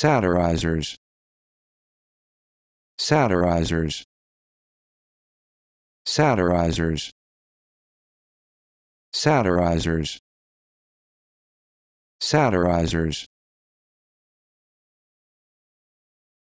satirizers satirizers satirizers satirizers satirizers